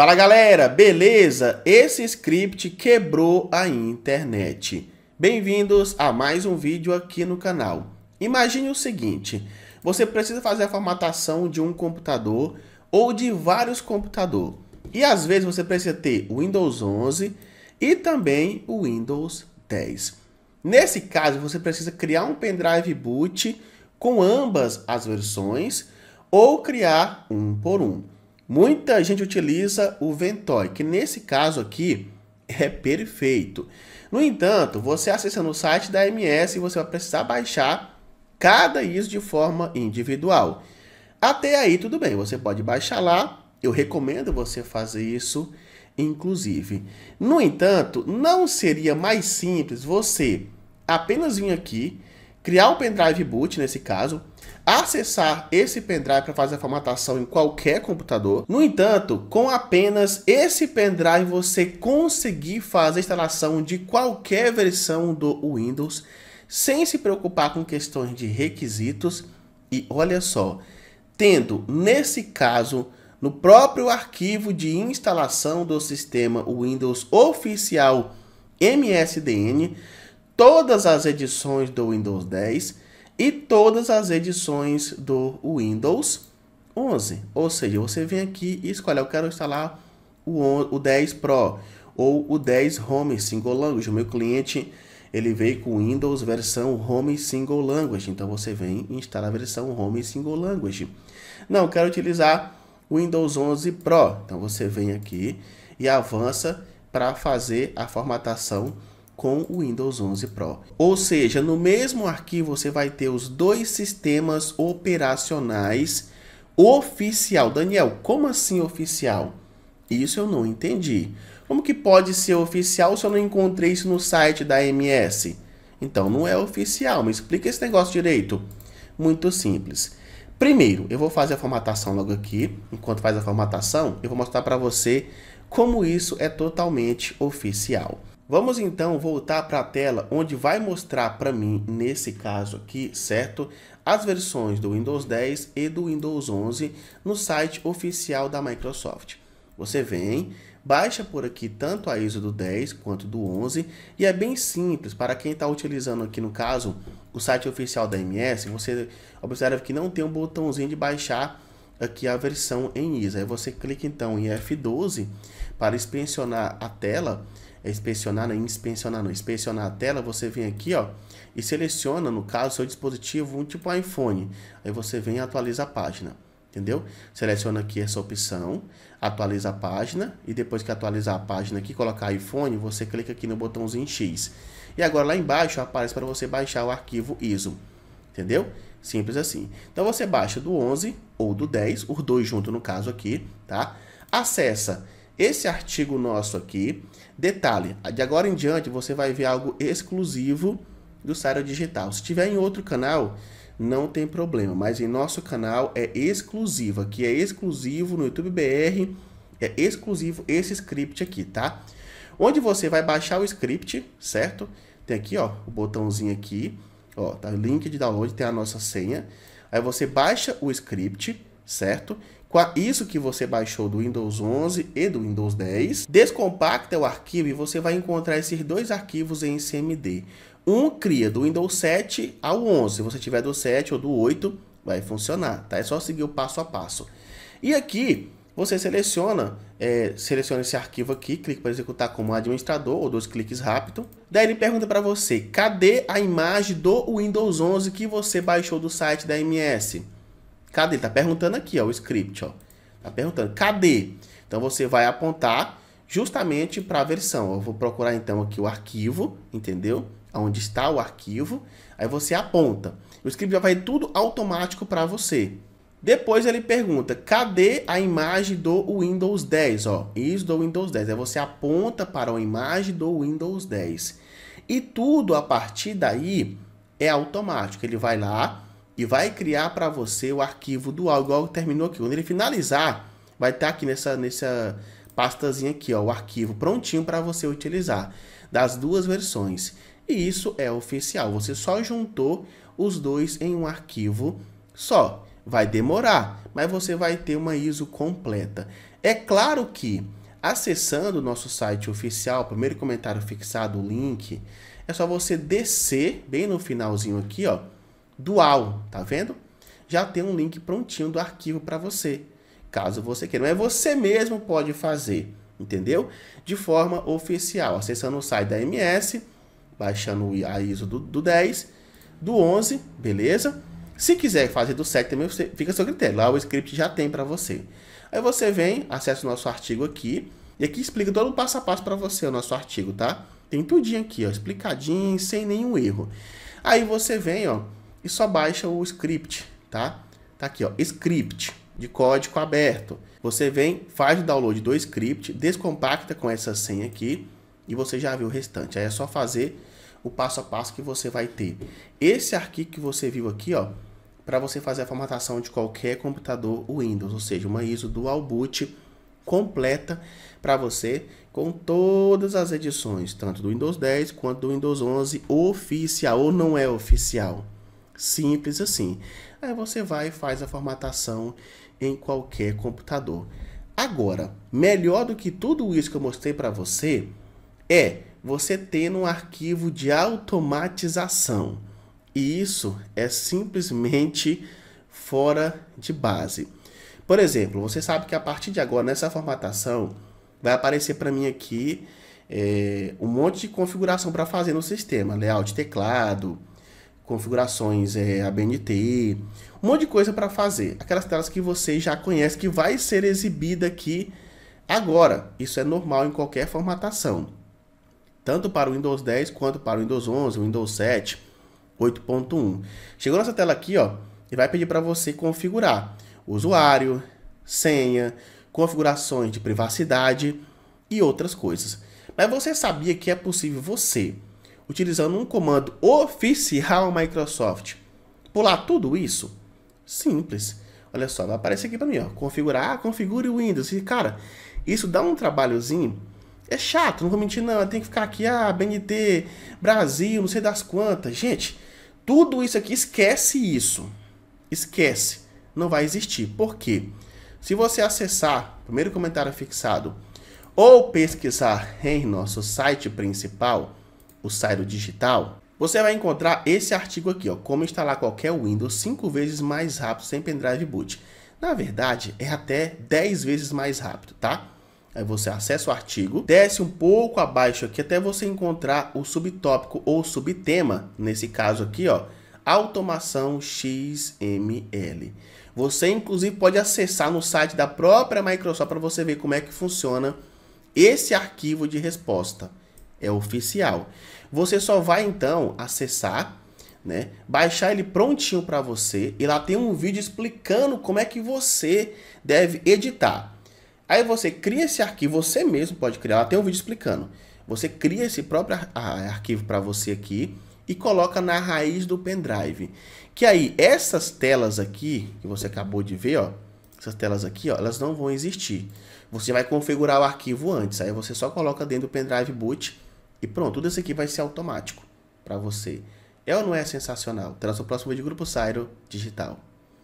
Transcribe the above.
Fala galera, beleza? Esse script quebrou a internet. Bem-vindos a mais um vídeo aqui no canal. Imagine o seguinte, você precisa fazer a formatação de um computador ou de vários computadores. E às vezes você precisa ter o Windows 11 e também o Windows 10. Nesse caso, você precisa criar um pendrive boot com ambas as versões ou criar um por um. Muita gente utiliza o Ventoy, que nesse caso aqui é perfeito. No entanto, você acessa no site da MS e você vai precisar baixar cada ISO de forma individual. Até aí tudo bem, você pode baixar lá, eu recomendo você fazer isso inclusive. No entanto, não seria mais simples você apenas vir aqui, criar o pendrive boot nesse caso, acessar esse pendrive para fazer a formatação em qualquer computador. No entanto, com apenas esse pendrive você conseguir fazer a instalação de qualquer versão do Windows sem se preocupar com questões de requisitos e olha só, tendo nesse caso no próprio arquivo de instalação do sistema Windows oficial MSDN todas as edições do Windows 10 e todas as edições do Windows 11. Ou seja, você vem aqui e escolhe, eu quero instalar o, o 10 Pro ou o 10 Home Single Language. O meu cliente ele veio com Windows versão Home Single Language. Então você vem e instala a versão Home Single Language. Não, quero utilizar o Windows 11 Pro. Então você vem aqui e avança para fazer a formatação com o Windows 11 Pro. Ou seja, no mesmo arquivo você vai ter os dois sistemas operacionais oficial. Daniel, como assim oficial? Isso eu não entendi. Como que pode ser oficial se eu não encontrei isso no site da MS? Então não é oficial. Me explica esse negócio direito. Muito simples. Primeiro, eu vou fazer a formatação logo aqui. Enquanto faz a formatação, eu vou mostrar para você como isso é totalmente oficial. Vamos então voltar para a tela onde vai mostrar para mim, nesse caso aqui, certo? As versões do Windows 10 e do Windows 11 no site oficial da Microsoft. Você vem, baixa por aqui tanto a ISO do 10 quanto do 11 e é bem simples para quem está utilizando aqui no caso o site oficial da MS você observa que não tem um botãozinho de baixar aqui a versão em ISO aí você clica então em F12 para inspecionar a tela é inspecionar, não é inspecionar, não. Inspecionar a tela, você vem aqui, ó, e seleciona, no caso, seu dispositivo, um tipo iPhone. Aí você vem e atualiza a página, entendeu? Seleciona aqui essa opção, atualiza a página, e depois que atualizar a página aqui, colocar iPhone, você clica aqui no botãozinho X. E agora lá embaixo aparece para você baixar o arquivo ISO, entendeu? Simples assim. Então você baixa do 11 ou do 10, os dois juntos no caso aqui, tá? Acessa esse artigo nosso aqui, detalhe, de agora em diante você vai ver algo exclusivo do Saira Digital. Se tiver em outro canal, não tem problema, mas em nosso canal é exclusivo, aqui é exclusivo no YouTube BR, é exclusivo esse script aqui, tá? Onde você vai baixar o script, certo? Tem aqui, ó, o botãozinho aqui, ó, tá link de download, tem a nossa senha. Aí você baixa o script, certo? Isso que você baixou do Windows 11 e do Windows 10, descompacta o arquivo e você vai encontrar esses dois arquivos em CMD. Um cria do Windows 7 ao 11, se você tiver do 7 ou do 8, vai funcionar, tá? É só seguir o passo a passo. E aqui você seleciona, é, seleciona esse arquivo aqui, clica para executar como administrador ou dois cliques rápido. Daí ele pergunta para você, cadê a imagem do Windows 11 que você baixou do site da MS? Cadê? Tá perguntando aqui, ó, o script, ó. Tá perguntando, cadê? Então você vai apontar justamente para a versão. Eu vou procurar então aqui o arquivo, entendeu? Onde está o arquivo. Aí você aponta. O script já vai tudo automático para você. Depois ele pergunta, cadê a imagem do Windows 10? Ó, isso do Windows 10. Aí você aponta para a imagem do Windows 10. E tudo a partir daí é automático. Ele vai lá, e vai criar para você o arquivo dual, igual terminou aqui. Quando ele finalizar, vai estar tá aqui nessa, nessa pastazinha aqui, ó, o arquivo prontinho para você utilizar das duas versões. E isso é oficial, você só juntou os dois em um arquivo só. Vai demorar, mas você vai ter uma ISO completa. É claro que acessando o nosso site oficial, primeiro comentário fixado, o link, é só você descer bem no finalzinho aqui, ó, dual, tá vendo? Já tem um link prontinho do arquivo para você, caso você queira. Mas você mesmo pode fazer, entendeu? De forma oficial, acessando o site da MS, baixando a ISO do, do 10, do 11, beleza? Se quiser fazer do 7 também, você, fica a seu critério. Lá o script já tem para você. Aí você vem, acessa o nosso artigo aqui, e aqui explica todo o passo a passo para você, o nosso artigo, tá? Tem tudinho aqui, ó, explicadinho, sem nenhum erro. Aí você vem, ó, e só baixa o script, tá? Tá aqui, ó, script de código aberto. Você vem, faz o download do script, descompacta com essa senha aqui e você já viu o restante. Aí é só fazer o passo a passo que você vai ter. Esse arquivo que você viu aqui, ó, para você fazer a formatação de qualquer computador Windows, ou seja, uma ISO dual boot completa para você com todas as edições, tanto do Windows 10 quanto do Windows 11, oficial ou não é oficial. Simples assim. Aí você vai e faz a formatação em qualquer computador. Agora, melhor do que tudo isso que eu mostrei para você é você ter um arquivo de automatização. E isso é simplesmente fora de base. Por exemplo, você sabe que a partir de agora, nessa formatação, vai aparecer para mim aqui é, um monte de configuração para fazer no sistema. Layout, teclado, configurações é, ABNT, um monte de coisa para fazer. Aquelas telas que você já conhece que vai ser exibida aqui agora. Isso é normal em qualquer formatação. Tanto para o Windows 10 quanto para o Windows 11, Windows 7, 8.1. Chegou nessa tela aqui, ó, e vai pedir para você configurar usuário, senha, configurações de privacidade e outras coisas. Mas você sabia que é possível você utilizando um comando oficial Microsoft. Pular tudo isso? Simples. Olha só, vai aparecer aqui para mim, ó, configurar, configure o Windows. E cara, isso dá um trabalhozinho. É chato, não vou mentir não, tem que ficar aqui ah, BNT Brasil, não sei das quantas. Gente, tudo isso aqui esquece isso. Esquece, não vai existir. Por quê? Se você acessar, primeiro comentário fixado, ou pesquisar em nosso site principal, o Sairo Digital, você vai encontrar esse artigo aqui, ó, como instalar qualquer Windows 5 vezes mais rápido sem pendrive boot. Na verdade, é até 10 vezes mais rápido, tá? Aí você acessa o artigo, desce um pouco abaixo aqui até você encontrar o subtópico ou subtema, nesse caso aqui, ó, automação XML. Você inclusive pode acessar no site da própria Microsoft para você ver como é que funciona esse arquivo de resposta é oficial. Você só vai então acessar, né, baixar ele prontinho para você e lá tem um vídeo explicando como é que você deve editar. Aí você cria esse arquivo, você mesmo pode criar, lá tem um vídeo explicando. Você cria esse próprio arquivo para você aqui e coloca na raiz do pendrive. Que aí essas telas aqui que você acabou de ver, ó, essas telas aqui, ó, elas não vão existir. Você vai configurar o arquivo antes, aí você só coloca dentro do pendrive boot e pronto, tudo isso aqui vai ser automático para você. É ou não é sensacional? Até o nosso próximo vídeo, Grupo Sairo Digital.